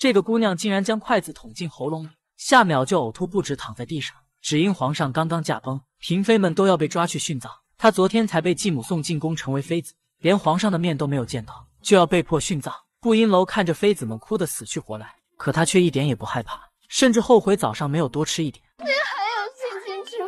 这个姑娘竟然将筷子捅进喉咙里，下秒就呕吐不止，躺在地上。只因皇上刚刚驾崩，嫔妃们都要被抓去殉葬。她昨天才被继母送进宫成为妃子，连皇上的面都没有见到，就要被迫殉葬。布音楼看着妃子们哭得死去活来，可她却一点也不害怕，甚至后悔早上没有多吃一点。你还有心情吃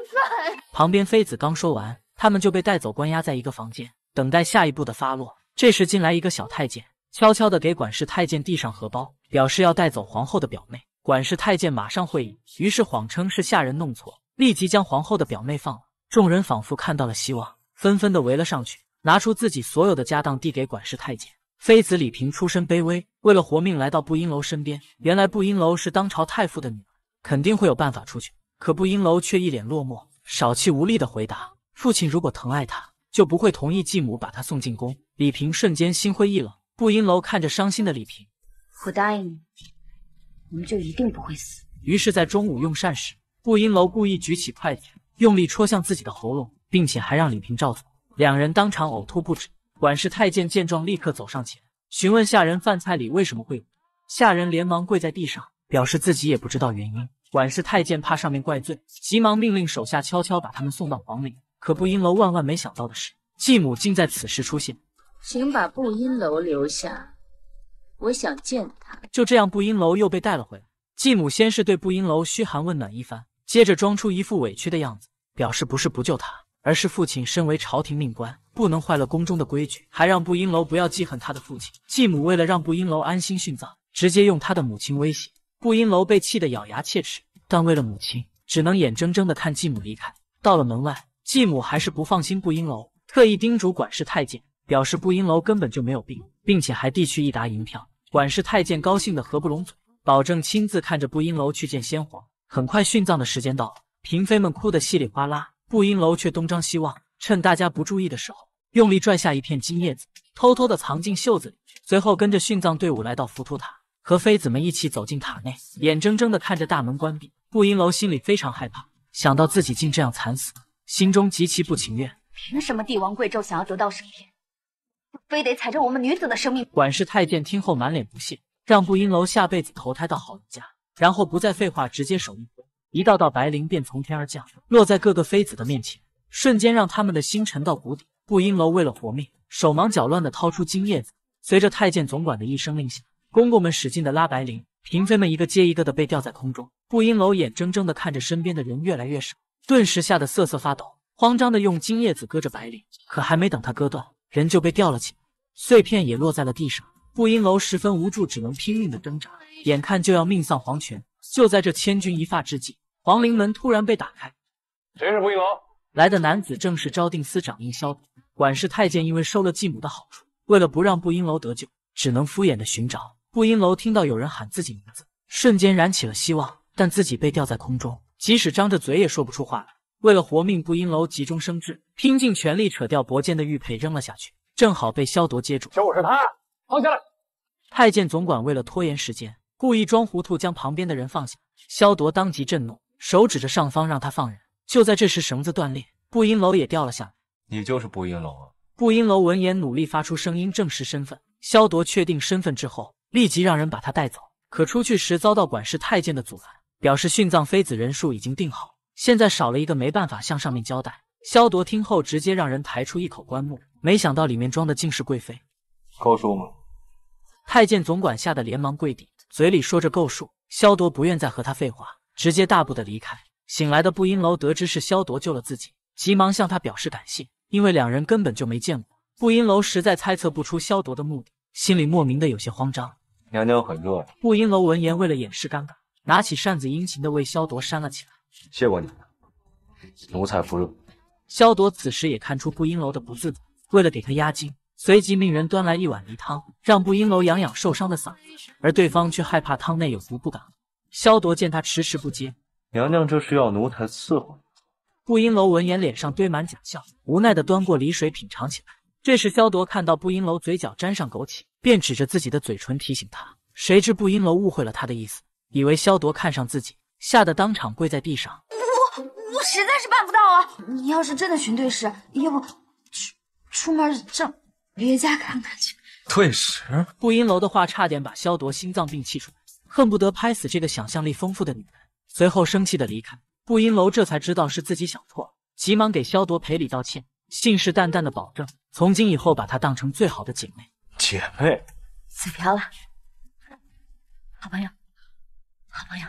饭？旁边妃子刚说完，他们就被带走关押在一个房间，等待下一步的发落。这时进来一个小太监。悄悄地给管事太监递上荷包，表示要带走皇后的表妹。管事太监马上会意，于是谎称是下人弄错，立即将皇后的表妹放了。众人仿佛看到了希望，纷纷的围了上去，拿出自己所有的家当递给管事太监。妃子李平出身卑微，为了活命来到布英楼身边。原来布英楼是当朝太傅的女儿，肯定会有办法出去。可布英楼却一脸落寞，少气无力的回答：“父亲如果疼爱她，就不会同意继母把她送进宫。”李平瞬间心灰意冷。步音楼看着伤心的李平，我答应你，我们就一定不会死。于是，在中午用膳时，步音楼故意举起筷子，用力戳向自己的喉咙，并且还让李平照做，两人当场呕吐不止。管事太监见状，立刻走上前询问下人饭菜里为什么会，有。下人连忙跪在地上，表示自己也不知道原因。管事太监怕上面怪罪，急忙命令手下悄悄把他们送到房里。可步音楼万万没想到的是，继母竟在此时出现。请把步音楼留下，我想见他。就这样，步音楼又被带了回来。继母先是对步音楼嘘寒问暖一番，接着装出一副委屈的样子，表示不是不救他，而是父亲身为朝廷命官，不能坏了宫中的规矩，还让步音楼不要记恨他的父亲。继母为了让步音楼安心殉葬，直接用他的母亲威胁步音楼，被气得咬牙切齿，但为了母亲，只能眼睁睁的看继母离开。到了门外，继母还是不放心步音楼，特意叮嘱管事太监。表示步英楼根本就没有病，并且还递去一沓银票。管事太监高兴的合不拢嘴，保证亲自看着步英楼去见先皇。很快殉葬的时间到了，嫔妃们哭得稀里哗啦，步英楼却东张西望，趁大家不注意的时候，用力拽下一片金叶子，偷偷的藏进袖子里。随后跟着殉葬队伍来到浮屠塔，和妃子们一起走进塔内，眼睁睁的看着大门关闭。步英楼心里非常害怕，想到自己竟这样惨死，心中极其不情愿。凭什么帝王贵胄想要得到神片？非得踩着我们女子的生命！管事太监听后满脸不屑，让步英楼下辈子投胎到好人家，然后不再废话，直接手一挥，一道道白绫便从天而降，落在各个妃子的面前，瞬间让她们的心沉到谷底。步英楼为了活命，手忙脚乱的掏出金叶子，随着太监总管的一声令下，公公们使劲的拉白绫，嫔妃们一个接一个的被吊在空中。步英楼眼睁睁的看着身边的人越来越少，顿时吓得瑟瑟发抖，慌张的用金叶子割着白绫，可还没等他割断。人就被吊了起来，碎片也落在了地上。步英楼十分无助，只能拼命的挣扎，眼看就要命丧黄泉。就在这千钧一发之际，皇陵门突然被打开。谁是步英楼？来的男子正是昭定司掌印萧管事太监因为收了继母的好处，为了不让步英楼得救，只能敷衍的寻找。步英楼听到有人喊自己名字，瞬间燃起了希望，但自己被吊在空中，即使张着嘴也说不出话来。为了活命，步音楼急中生智，拼尽全力扯掉脖间的玉佩扔了下去，正好被萧铎接住。就是他，放下来！太监总管为了拖延时间，故意装糊涂，将旁边的人放下。萧铎当即震怒，手指着上方让他放人。就在这时，绳子断裂，步音楼也掉了下来。你就是步音楼？步音楼闻言，努力发出声音证实身份。萧铎确定身份之后，立即让人把他带走。可出去时遭到管事太监的阻拦，表示殉葬妃子人数已经定好。现在少了一个，没办法向上面交代。萧铎听后，直接让人抬出一口棺木，没想到里面装的竟是贵妃。够数吗？太监总管吓得连忙跪地，嘴里说着够数。萧铎不愿再和他废话，直接大步的离开。醒来的步英楼得知是萧铎救了自己，急忙向他表示感谢，因为两人根本就没见过。步英楼实在猜测不出萧铎的目的，心里莫名的有些慌张。娘娘很热。步英楼闻言，为了掩饰尴尬，拿起扇子殷勤的为萧铎扇了起来。谢过你，奴才服了。萧铎此时也看出步英楼的不自在，为了给他压惊，随即命人端来一碗梨汤，让步英楼养养受伤的嗓子。而对方却害怕汤内有毒，不敢。萧铎见他迟迟不接，娘娘这是要奴才伺候。步英楼闻言，脸上堆满假笑，无奈的端过梨水品尝起来。这时，萧铎看到步英楼嘴角沾上枸杞，便指着自己的嘴唇提醒他。谁知步英楼误会了他的意思，以为萧铎看上自己。吓得当场跪在地上，我我实在是办不到啊！你要是真的寻对事，要不出出门上别家看看去。对食？步音楼的话差点把萧铎心脏病气出来，恨不得拍死这个想象力丰富的女人。随后生气的离开。步音楼这才知道是自己想错了，急忙给萧铎赔礼道歉，信誓旦旦的保证从今以后把她当成最好的姐妹。姐妹？嘴瓢了，好朋友，好朋友。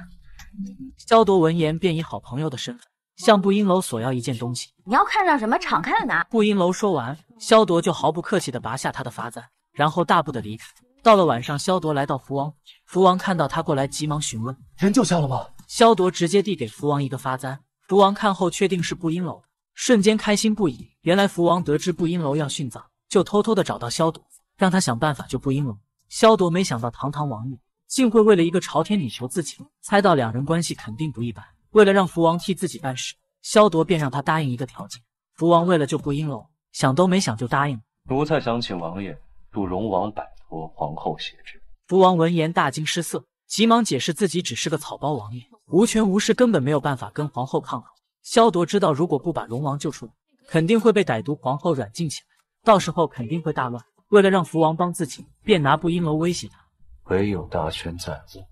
萧铎闻言，便以好朋友的身份向布音楼索要一件东西。你要看上什么，敞开了拿。布音楼说完，萧铎就毫不客气的拔下他的发簪，然后大步的离开。到了晚上，萧铎来到福王府，福王看到他过来，急忙询问：“人救下了吗？”萧铎直接递给福王一个发簪，福王看后确定是布音楼的，瞬间开心不已。原来福王得知布音楼要殉葬，就偷偷的找到萧铎，让他想办法救布音楼。萧铎没想到，堂堂王爷。竟会为了一个朝天女求自己，猜到两人关系肯定不一般。为了让福王替自己办事，萧铎便让他答应一个条件。福王为了救布音楼，想都没想就答应了。奴才想请王爷助龙王摆脱皇后挟制。福王闻言大惊失色，急忙解释自己只是个草包王爷，无权无势，根本没有办法跟皇后抗衡。萧铎知道如果不把龙王救出来，肯定会被歹毒皇后软禁起来，到时候肯定会大乱。为了让福王帮自己，便拿布音楼威胁他。唯有大权在握，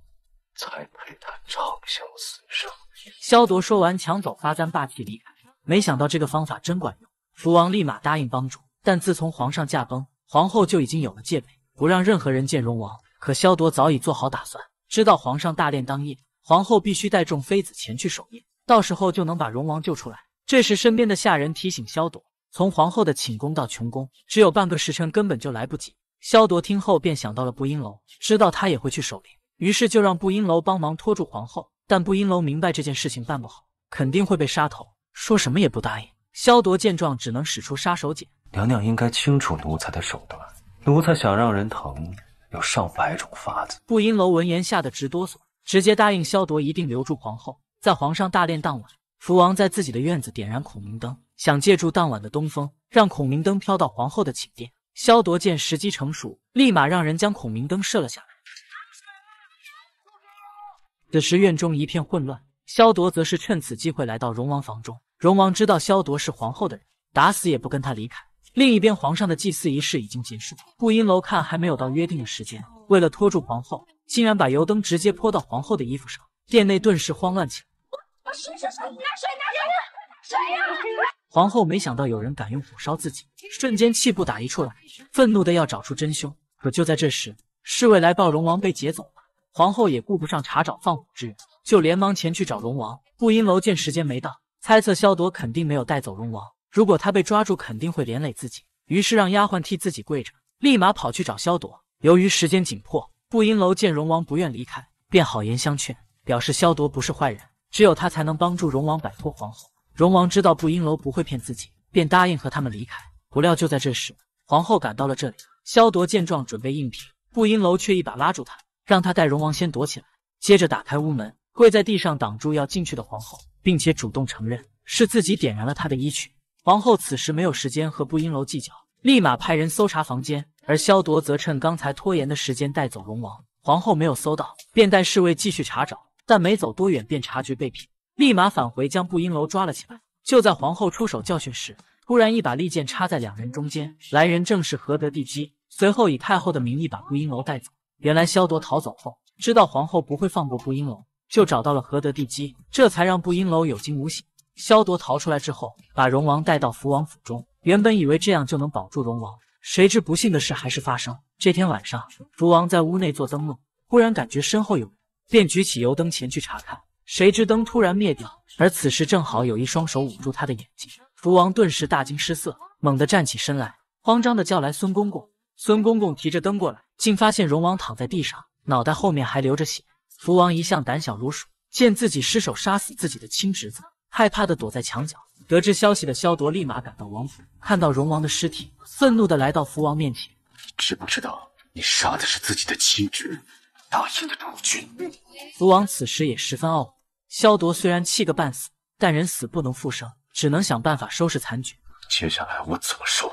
才配他长相厮守。萧铎说完，抢走发簪，霸气离开。没想到这个方法真管用，福王立马答应帮助。但自从皇上驾崩，皇后就已经有了戒备，不让任何人见荣王。可萧铎早已做好打算，知道皇上大练当夜，皇后必须带众妃子前去守夜，到时候就能把荣王救出来。这时身边的下人提醒萧铎，从皇后的寝宫到琼宫只有半个时辰，根本就来不及。萧铎听后便想到了步音楼，知道他也会去守灵，于是就让步音楼帮忙拖住皇后。但步音楼明白这件事情办不好，肯定会被杀头，说什么也不答应。萧铎见状，只能使出杀手锏。娘娘应该清楚奴才的手段，奴才想让人疼，有上百种法子。步音楼闻言吓得直哆嗦，直接答应萧铎一定留住皇后。在皇上大练当晚，福王在自己的院子点燃孔明灯，想借助当晚的东风，让孔明灯飘到皇后的寝殿。萧铎见时机成熟，立马让人将孔明灯射了下来。此时院中一片混乱，萧铎则是趁此机会来到荣王房中。荣王知道萧铎是皇后的人，打死也不跟他离开。另一边，皇上的祭祀仪式已经结束，布衣楼看还没有到约定的时间，为了拖住皇后，竟然把油灯直接泼到皇后的衣服上，殿内顿时慌乱起来。我我水皇后没想到有人敢用火烧自己，瞬间气不打一处来，愤怒的要找出真凶。可就在这时，侍卫来报龙王被劫走了。皇后也顾不上查找放火之人，就连忙前去找龙王。步阴楼见时间没到，猜测萧铎肯定没有带走龙王。如果他被抓住，肯定会连累自己。于是让丫鬟替自己跪着，立马跑去找萧铎。由于时间紧迫，步阴楼见龙王不愿离开，便好言相劝，表示萧铎不是坏人，只有他才能帮助龙王摆脱皇后。龙王知道步英楼不会骗自己，便答应和他们离开。不料就在这时，皇后赶到了这里。萧铎见状，准备应拼，步英楼却一把拉住他，让他带龙王先躲起来。接着打开屋门，跪在地上挡住要进去的皇后，并且主动承认是自己点燃了他的衣裙。皇后此时没有时间和步英楼计较，立马派人搜查房间，而萧铎则趁刚才拖延的时间带走龙王。皇后没有搜到，便带侍卫继续查找，但没走多远便察觉被骗。立马返回，将步英楼抓了起来。就在皇后出手教训时，突然一把利剑插在两人中间，来人正是何德帝姬，随后以太后的名义把步英楼带走。原来萧铎逃走后，知道皇后不会放过步英楼，就找到了何德帝姬，这才让步英楼有惊无险。萧铎逃出来之后，把荣王带到福王府中。原本以为这样就能保住荣王，谁知不幸的事还是发生。这天晚上，福王在屋内做灯笼，忽然感觉身后有人，便举起油灯前去查看。谁知灯突然灭掉，而此时正好有一双手捂住他的眼睛，福王顿时大惊失色，猛地站起身来，慌张的叫来孙公公。孙公公提着灯过来，竟发现荣王躺在地上，脑袋后面还流着血。福王一向胆小如鼠，见自己失手杀死自己的亲侄子，害怕的躲在墙角。得知消息的萧铎立马赶到王府，看到荣王的尸体，愤怒的来到福王面前：“你知不知道，你杀的是自己的亲侄？”大燕的出君，福王此时也十分懊悔。萧铎虽然气个半死，但人死不能复生，只能想办法收拾残局。接下来我怎么说，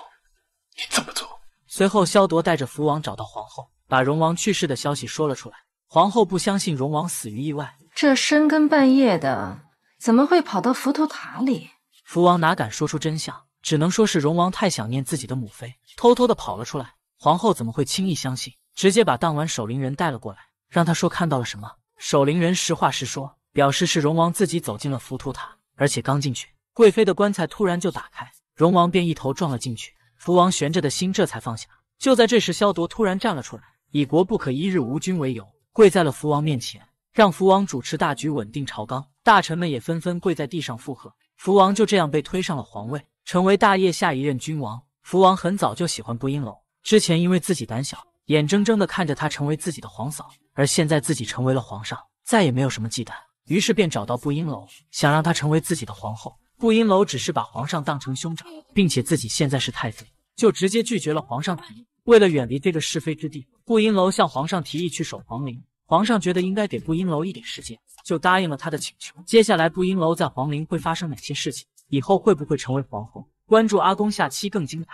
你怎么做？随后，萧铎带着福王找到皇后，把荣王去世的消息说了出来。皇后不相信荣王死于意外，这深更半夜的，怎么会跑到佛屠塔里？福王哪敢说出真相，只能说是荣王太想念自己的母妃，偷偷的跑了出来。皇后怎么会轻易相信？直接把当晚守灵人带了过来。让他说看到了什么。守灵人实话实说，表示是龙王自己走进了浮屠塔，而且刚进去，贵妃的棺材突然就打开，龙王便一头撞了进去。福王悬着的心这才放下。就在这时，萧铎突然站了出来，以国不可一日无君为由，跪在了福王面前，让福王主持大局，稳定朝纲。大臣们也纷纷跪在地上附和。福王就这样被推上了皇位，成为大业下一任君王。福王很早就喜欢步音楼，之前因为自己胆小，眼睁睁地看着他成为自己的皇嫂。而现在自己成为了皇上，再也没有什么忌惮，于是便找到步英楼，想让她成为自己的皇后。步英楼只是把皇上当成兄长，并且自己现在是太子，就直接拒绝了皇上提议。为了远离这个是非之地，步英楼向皇上提议去守皇陵。皇上觉得应该给步英楼一点时间，就答应了他的请求。接下来步英楼在皇陵会发生哪些事情？以后会不会成为皇后？关注阿公，下期更精彩。